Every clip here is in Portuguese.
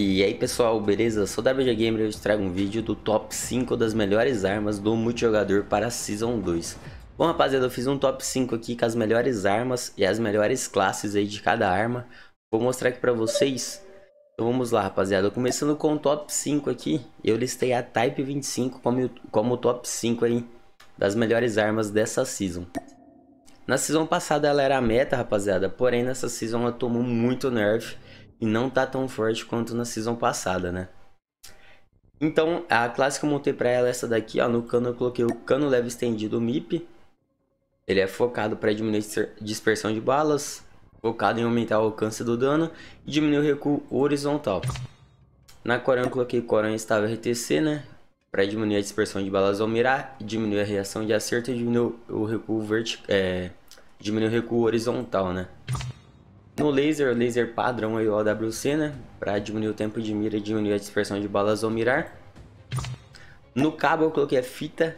E aí pessoal, beleza? Sou WG Gamer e hoje trago um vídeo do top 5 das melhores armas do multijogador para a Season 2. Bom rapaziada, eu fiz um top 5 aqui com as melhores armas e as melhores classes aí de cada arma. Vou mostrar aqui pra vocês. Então vamos lá rapaziada, começando com o top 5 aqui, eu listei a Type 25 como, como top 5 aí das melhores armas dessa Season. Na Season passada ela era a meta rapaziada, porém nessa Season ela tomou muito nerf e não tá tão forte quanto na season passada, né? Então, a classe que eu montei pra ela é essa daqui, ó. No cano eu coloquei o cano leve estendido MIP. Ele é focado para diminuir dispersão de balas, focado em aumentar o alcance do dano e diminuir o recuo horizontal. Na Coran eu coloquei Coran estava RTC, né? Para diminuir a dispersão de balas ao mirar, diminuir a reação de acerto e diminuir o recuo vertical, é, diminuir o recuo horizontal, né? No laser, laser padrão aí, o AWC, né? Para diminuir o tempo de mira e diminuir a dispersão de balas ao mirar. No cabo eu coloquei a fita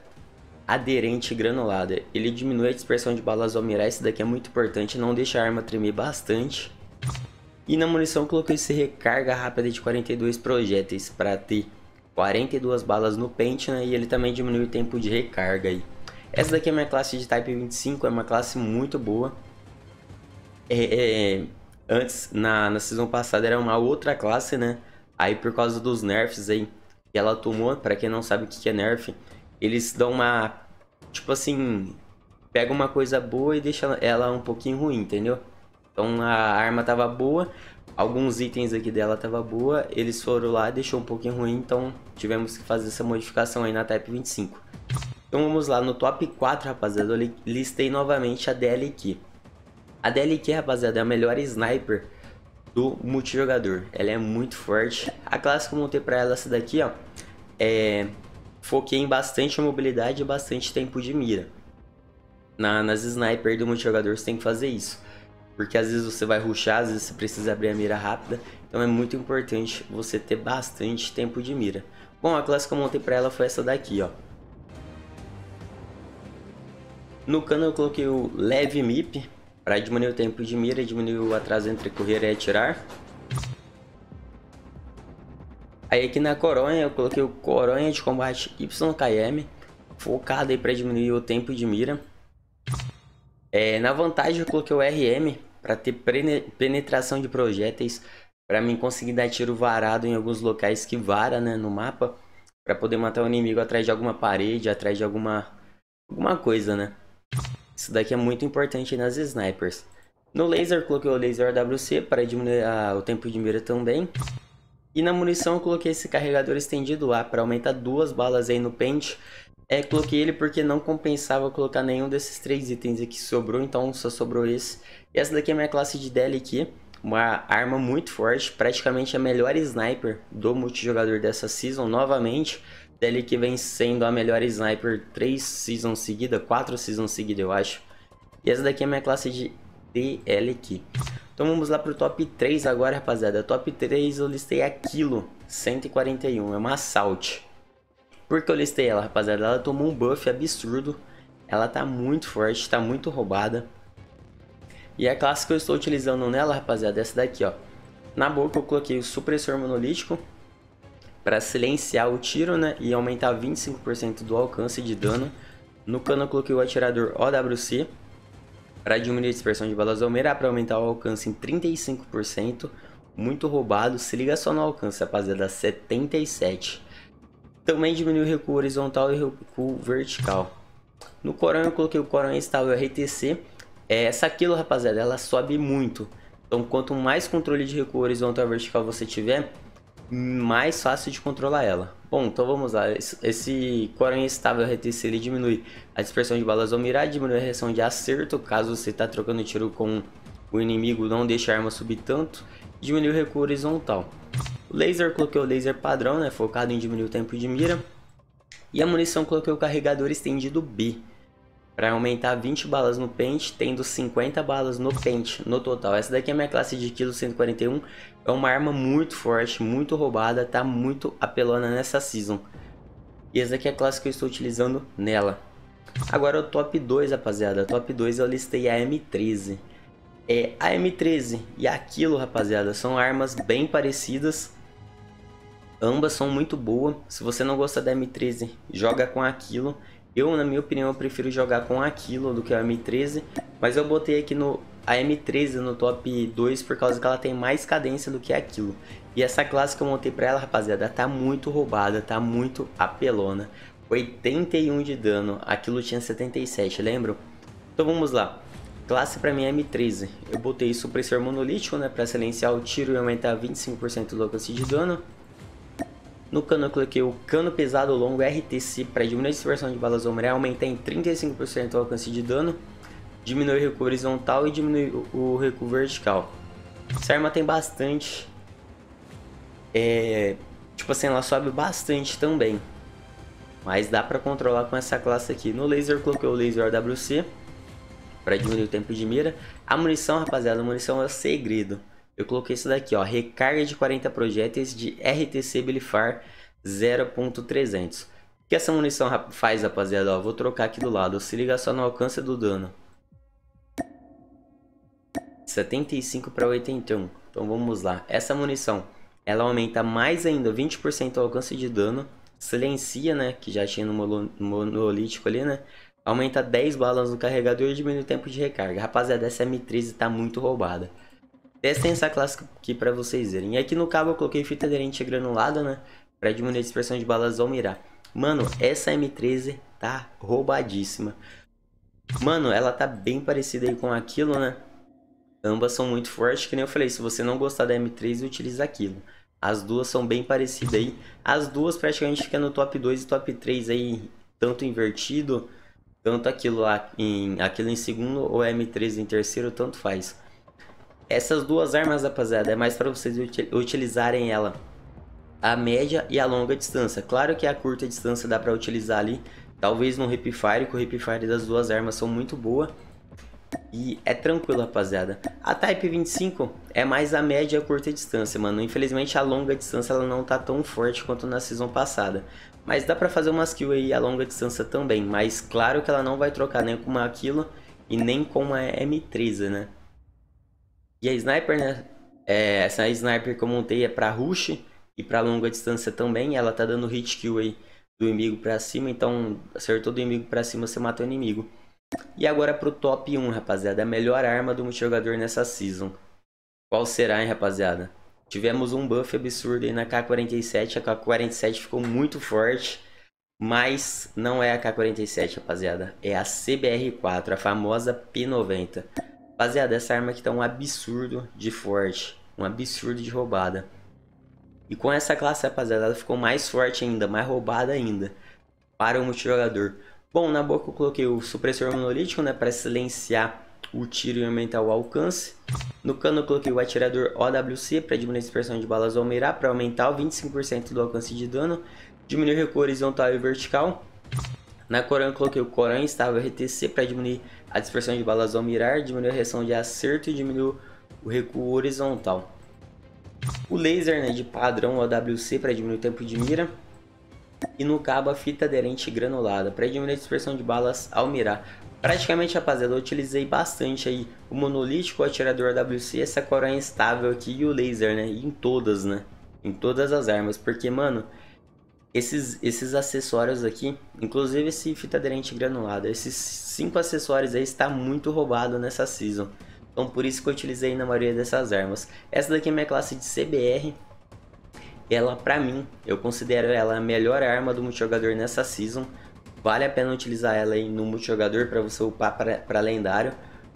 aderente granulada. Ele diminui a dispersão de balas ao mirar, isso daqui é muito importante, não deixa a arma tremer bastante. E na munição coloquei esse recarga rápida de 42 projéteis para ter 42 balas no pente, né? E ele também diminui o tempo de recarga aí. Essa daqui é a minha classe de Type 25, é uma classe muito boa. É, é, é, antes, na, na season passada, era uma outra classe, né? Aí por causa dos nerfs aí que ela tomou, para quem não sabe o que é nerf, eles dão uma. Tipo assim. Pega uma coisa boa e deixa ela um pouquinho ruim, entendeu? Então a arma tava boa, alguns itens aqui dela tava boa, eles foram lá e deixou um pouquinho ruim, então tivemos que fazer essa modificação aí na Type 25. Então vamos lá, no top 4, rapaziada, eu listei novamente a DL aqui. A DLQ, rapaziada, é a melhor sniper do multijogador. Ela é muito forte. A classe que eu montei pra ela, essa daqui, ó. É... Foquei em bastante mobilidade e bastante tempo de mira. Na, nas sniper do multijogador você tem que fazer isso. Porque às vezes você vai rushar, às vezes você precisa abrir a mira rápida. Então é muito importante você ter bastante tempo de mira. Bom, a classe que eu montei pra ela foi essa daqui, ó. No cano eu coloquei o Leve Mip, para diminuir o tempo de mira, diminuir o atraso entre correr e atirar. Aí aqui na coronha eu coloquei o coronha de combate YKM, focado aí para diminuir o tempo de mira. É, na vantagem eu coloquei o RM para ter penetração de projéteis, para mim conseguir dar tiro varado em alguns locais que vara né, no mapa, para poder matar o inimigo atrás de alguma parede, atrás de alguma, alguma coisa, né? Isso daqui é muito importante nas snipers. No laser coloquei o laser AWC para diminuir a, o tempo de mira também. E na munição coloquei esse carregador estendido A para aumentar duas balas aí no pente. É, coloquei ele porque não compensava colocar nenhum desses três itens aqui que sobrou, então só sobrou esse. E essa daqui é minha classe de aqui uma arma muito forte, praticamente a melhor sniper do multijogador dessa season, novamente. Deli que vem sendo a melhor sniper três seasons seguida, quatro seasons seguida eu acho. E essa daqui é a minha classe de DL aqui. Então vamos lá pro top 3 agora, rapaziada. Top 3 eu listei aquilo, 141, é uma assault. Por que eu listei ela, rapaziada? Ela tomou um buff absurdo. Ela tá muito forte, tá muito roubada. E a classe que eu estou utilizando nela, rapaziada, é essa daqui, ó. Na boca eu coloquei o supressor monolítico, para silenciar o tiro né, e aumentar 25% do alcance de dano. No cano eu coloquei o atirador OWC para diminuir a dispersão de balas ao para aumentar o alcance em 35%. Muito roubado, se liga só no alcance, rapaziada, 77. Também diminuiu o recuo horizontal e o recuo vertical. No corão eu coloquei o corão estável RTC. Essa aquilo, rapaziada, ela sobe muito. Então quanto mais controle de recuo horizontal e vertical você tiver, mais fácil de controlar ela. Bom, então vamos lá. Esse coronha estável RTC ele diminui a dispersão de balas ao mirar, diminui a reação de acerto caso você está trocando tiro com o inimigo, não deixa a arma subir tanto, diminui o recuo horizontal. O laser coloquei o laser padrão, né, focado em diminuir o tempo de mira. E a munição coloquei o carregador estendido B para aumentar 20 balas no pente, tendo 50 balas no pente no total. Essa daqui é a minha classe de quilo 141, é uma arma muito forte, muito roubada, tá muito apelona nessa season. E essa aqui é a classe que eu estou utilizando nela. Agora o top 2, rapaziada. Top 2 eu listei a M13. É, a M13 e aquilo rapaziada, são armas bem parecidas. Ambas são muito boas. Se você não gosta da M13, joga com aquilo eu, na minha opinião, eu prefiro jogar com aquilo do que a M13, mas eu botei aqui no a M13 no top 2 por causa que ela tem mais cadência do que aquilo. E essa classe que eu montei pra ela, rapaziada, tá muito roubada, tá muito apelona. 81 de dano, aquilo tinha 77, lembram? Então vamos lá. Classe pra mim é M13. Eu botei supressor monolítico, né, pra silenciar o tiro e aumentar 25% do alcance de dano. No cano eu coloquei o cano pesado longo RTC para diminuir a dispersão de balas ombro aumenta em 35% o alcance de dano, diminui o recuo horizontal e diminui o recuo vertical. Essa arma tem bastante... É, tipo assim, ela sobe bastante também. Mas dá para controlar com essa classe aqui. No laser eu coloquei o laser AWC. para diminuir o tempo de mira. A munição, rapaziada, a munição é o segredo. Eu coloquei isso daqui, ó, recarga de 40 projéteis de RTC Belifar 0.300. O que essa munição faz, rapaziada? Ó, vou trocar aqui do lado, se liga só no alcance do dano. 75 para 81. Então vamos lá. Essa munição, ela aumenta mais ainda, 20% o alcance de dano. Silencia, né, que já tinha no monolítico ali, né? Aumenta 10 balas no carregador e diminui o tempo de recarga. Rapaziada, essa M13 tá muito roubada. Testem essa clássica aqui para vocês verem. E aqui no cabo eu coloquei fita aderente granulada, né? Pra diminuir a dispersão de balas ao mirar. Mano, essa M13 tá roubadíssima. Mano, ela tá bem parecida aí com aquilo, né? Ambas são muito fortes, que nem eu falei, se você não gostar da m 13 utiliza aquilo. As duas são bem parecidas aí. As duas praticamente ficam no top 2 e top 3 aí, tanto invertido, tanto aquilo, lá em, aquilo em segundo ou m 13 em terceiro, tanto faz. Essas duas armas, rapaziada, é mais para vocês utilizarem ela a média e a longa distância. Claro que a curta distância dá para utilizar ali, talvez no hip fire, que o hip fire das duas armas são muito boa. E é tranquilo, rapaziada. A Type 25 é mais a média e a curta distância, mano. Infelizmente a longa distância ela não tá tão forte quanto na season passada. Mas dá pra fazer umas kills aí a longa distância também. Mas claro que ela não vai trocar nem com uma aquilo e nem com uma M13, né? E a sniper, né? É, essa sniper que eu montei é pra rush e pra longa distância também. Ela tá dando hit kill aí do inimigo pra cima. Então, acertou do inimigo pra cima, você mata o inimigo. E agora pro top 1, rapaziada. A melhor arma do multijogador nessa season. Qual será, hein, rapaziada? Tivemos um buff absurdo aí na K-47. A K-47 ficou muito forte. Mas não é a K-47, rapaziada. É a CBR-4, a famosa P90. Rapaziada, essa arma aqui tá um absurdo de forte. Um absurdo de roubada. E com essa classe, rapaziada, ela ficou mais forte ainda, mais roubada ainda. Para o multijogador. Bom, na boca eu coloquei o supressor monolítico, né? Para silenciar o tiro e aumentar o alcance. No cano eu coloquei o atirador OWC para diminuir a dispersão de balas ao mirar, para aumentar o 25% do alcance de dano. Diminuir recuo horizontal e vertical. Na Coran coloquei o Coran instável RTC para diminuir a dispersão de balas ao mirar, diminuir a reação de acerto e diminuir o recuo horizontal. O laser né, de padrão AWC para diminuir o tempo de mira. E no cabo a fita aderente granulada para diminuir a dispersão de balas ao mirar. Praticamente, rapaziada, eu utilizei bastante aí o monolítico, o atirador AWC, essa coroa instável é aqui e o laser, né? em todas, né? Em todas as armas, porque, mano, esses, esses acessórios aqui, inclusive esse fita aderente granulado, esses cinco acessórios aí está muito roubado nessa season. Então por isso que eu utilizei na maioria dessas armas. Essa daqui é minha classe de CBR. Ela pra mim, eu considero ela a melhor arma do multijogador nessa season. Vale a pena utilizar ela aí no multijogador para você upar pra, pra lendário.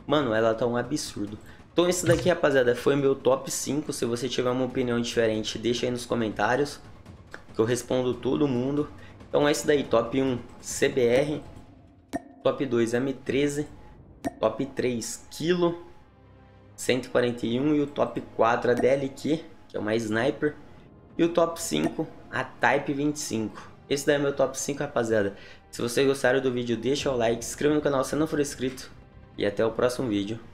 Mano, ela tá um absurdo. Então isso daqui rapaziada foi meu top 5. Se você tiver uma opinião diferente deixa aí nos comentários que eu respondo todo mundo. Então é isso daí, top 1 CBR, top 2 M13, top 3 Kilo, 141 e o top 4 a DLQ, que é uma sniper, e o top 5 a Type 25. Esse daí é meu top 5, rapaziada. Se vocês gostaram do vídeo, deixa o like, inscreva no canal se não for inscrito e até o próximo vídeo.